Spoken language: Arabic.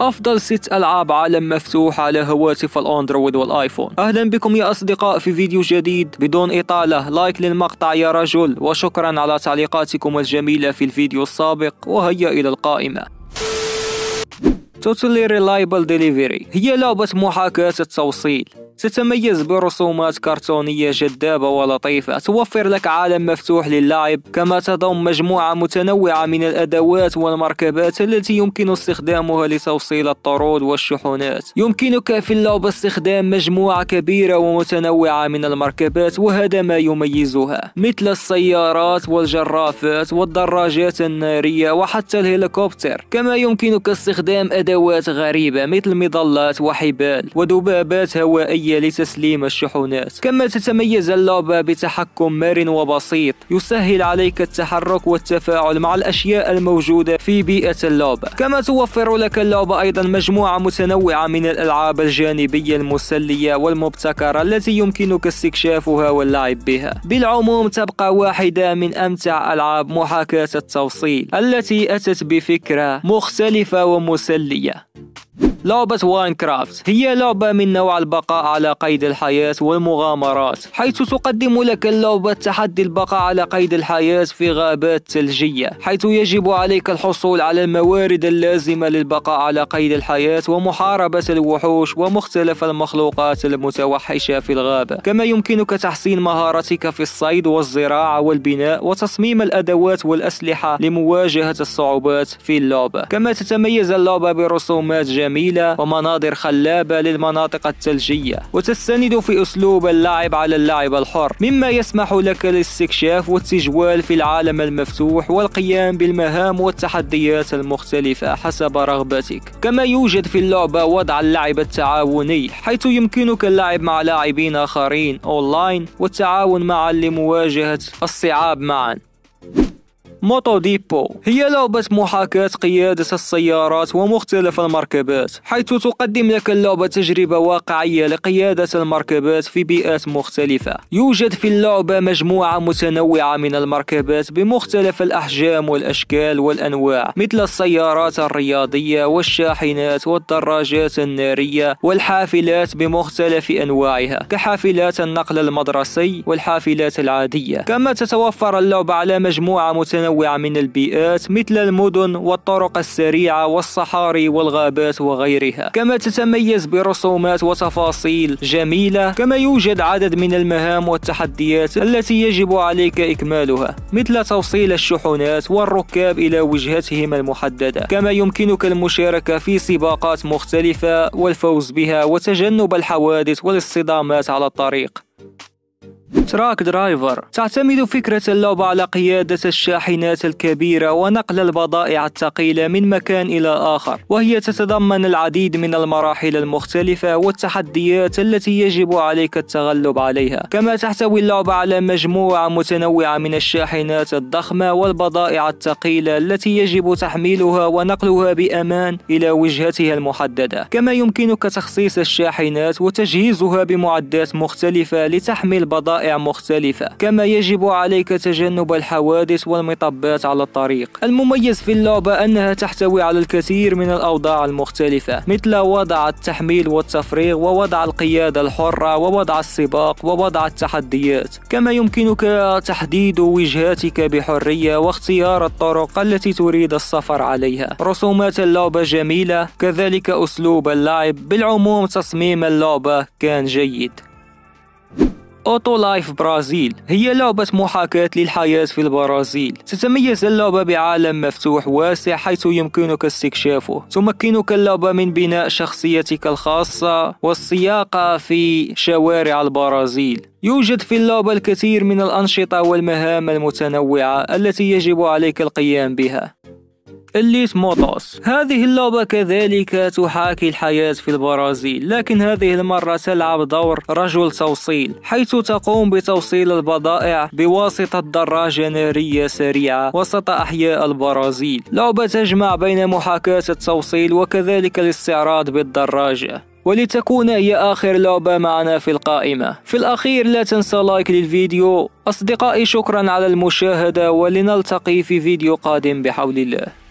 أفضل ست ألعاب عالم مفتوح على هواتف الأندرويد والآيفون أهلا بكم يا أصدقاء في فيديو جديد بدون إطالة لايك للمقطع يا رجل وشكرا على تعليقاتكم الجميلة في الفيديو السابق وهيا إلى القائمة Totally Reliable Delivery هي لعبة محاكاة التوصيل تتميز برسومات كرتونية جذابة ولطيفة توفر لك عالم مفتوح للعب كما تضم مجموعة متنوعة من الأدوات والمركبات التي يمكن استخدامها لتوصيل الطرود والشحنات يمكنك في اللعبة استخدام مجموعة كبيرة ومتنوعة من المركبات وهذا ما يميزها مثل السيارات والجرافات والدراجات النارية وحتى الهليكوبتر كما يمكنك استخدام أدوات غريبة مثل مظلات وحبال ودبابات هوائية الرئيسية لتسليم الشحونات كما تتميز اللعبة بتحكم مرن وبسيط يسهل عليك التحرك والتفاعل مع الأشياء الموجودة في بيئة اللعبة كما توفر لك اللعبة أيضا مجموعة متنوعة من الألعاب الجانبية المسلية والمبتكرة التي يمكنك استكشافها واللعب بها بالعموم تبقى واحدة من أمتع ألعاب محاكاة التوصيل التي أتت بفكرة مختلفة ومسلية لعبة واينكرافت هي لعبة من نوع البقاء على قيد الحياة والمغامرات حيث تقدم لك اللعبة تحدي البقاء على قيد الحياة في غابات ثلجية حيث يجب عليك الحصول على الموارد اللازمة للبقاء على قيد الحياة ومحاربة الوحوش ومختلف المخلوقات المتوحشة في الغابة كما يمكنك تحسين مهارتك في الصيد والزراعة والبناء وتصميم الأدوات والأسلحة لمواجهة الصعوبات في اللعبة كما تتميز اللعبة برسومات جميلة جميلة ومناظر خلابة للمناطق الثلجية وتستند في أسلوب اللعب على اللعب الحر مما يسمح لك الاستكشاف والتجوال في العالم المفتوح والقيام بالمهام والتحديات المختلفة حسب رغبتك كما يوجد في اللعبة وضع اللعب التعاوني حيث يمكنك اللعب مع لاعبين آخرين أونلاين والتعاون معا لمواجهة الصعاب معا موتو ديبو هي لعبة محاكاة قيادة السيارات ومختلف المركبات حيث تقدم لك اللعبة تجربة واقعية لقيادة المركبات في بيئات مختلفة يوجد في اللعبة مجموعة متنوعة من المركبات بمختلف الأحجام والأشكال والأنواع مثل السيارات الرياضية والشاحنات والدراجات النارية والحافلات بمختلف أنواعها كحافلات النقل المدرسي والحافلات العادية كما تتوفر اللعبة على مجموعة متنوعة متنوعة من البيئات مثل المدن والطرق السريعة والصحاري والغابات وغيرها كما تتميز برسومات وتفاصيل جميلة كما يوجد عدد من المهام والتحديات التي يجب عليك إكمالها مثل توصيل الشحنات والركاب إلى وجهتهم المحددة كما يمكنك المشاركة في سباقات مختلفة والفوز بها وتجنب الحوادث والاصطدامات على الطريق تراك درايفر تعتمد فكرة اللعبة على قيادة الشاحنات الكبيرة ونقل البضائع الثقيلة من مكان إلى آخر وهي تتضمن العديد من المراحل المختلفة والتحديات التي يجب عليك التغلب عليها كما تحتوي اللعبة على مجموعة متنوعة من الشاحنات الضخمة والبضائع الثقيلة التي يجب تحميلها ونقلها بأمان إلى وجهتها المحددة كما يمكنك تخصيص الشاحنات وتجهيزها بمعدات مختلفة لتحمل بضائع وقائع مختلفة كما يجب عليك تجنب الحوادث والمطبات على الطريق المميز في اللعبة أنها تحتوي على الكثير من الأوضاع المختلفة مثل وضع التحميل والتفريغ ووضع القيادة الحرة ووضع السباق ووضع التحديات كما يمكنك تحديد وجهاتك بحرية واختيار الطرق التي تريد السفر عليها رسومات اللعبة جميلة كذلك أسلوب اللعب بالعموم تصميم اللعبة كان جيد أوتو لايف برازيل هي لعبة محاكاة للحياة في البرازيل تتميز اللعبة بعالم مفتوح واسع حيث يمكنك استكشافه تمكنك اللعبة من بناء شخصيتك الخاصة والسياقة في شوارع البرازيل يوجد في اللعبة الكثير من الأنشطة والمهام المتنوعة التي يجب عليك القيام بها اللي موتوس هذه اللعبة كذلك تحاكي الحياة في البرازيل لكن هذه المرة تلعب دور رجل توصيل حيث تقوم بتوصيل البضائع بواسطة دراجة نارية سريعة وسط أحياء البرازيل لعبة تجمع بين محاكاة التوصيل وكذلك الاستعراض بالدراجة ولتكون هي آخر لعبة معنا في القائمة في الأخير لا تنسى لايك للفيديو أصدقائي شكرا على المشاهدة ولنلتقي في فيديو قادم بحول الله